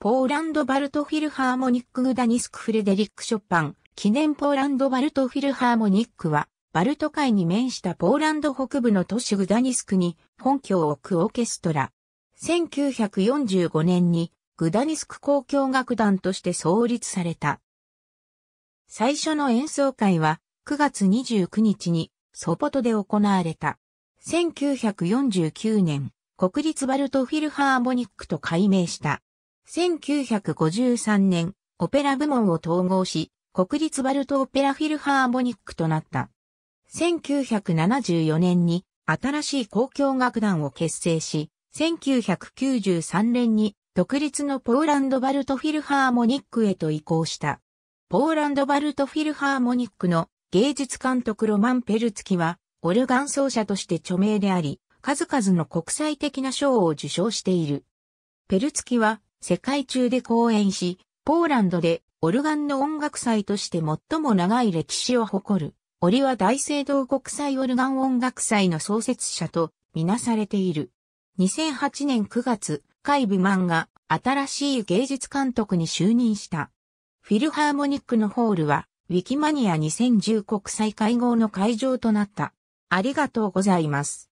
ポーランド・バルト・フィルハーモニック・グダニスク・フレデリック・ショパン、記念ポーランド・バルト・フィルハーモニックは、バルト海に面したポーランド北部の都市グダニスクに本拠を置くオーケストラ。1945年にグダニスク交響楽団として創立された。最初の演奏会は9月29日にソポトで行われた。1949年、国立バルトフィルハーモニックと改名した。1953年、オペラ部門を統合し、国立バルトオペラフィルハーモニックとなった。1974年に新しい公共楽団を結成し、1993年に独立のポーランドバルトフィルハーモニックへと移行した。ポーランドバルトフィルハーモニックの芸術監督ロマン・ペルツキは、オルガン奏者として著名であり、数々の国際的な賞を受賞している。ペルツキは、世界中で講演し、ポーランドでオルガンの音楽祭として最も長い歴史を誇る、オリは大聖堂国際オルガン音楽祭の創設者とみなされている。2008年9月、海部漫画、新しい芸術監督に就任した。フィルハーモニックのホールは、ウィキマニア2010国際会合の会場となった。ありがとうございます。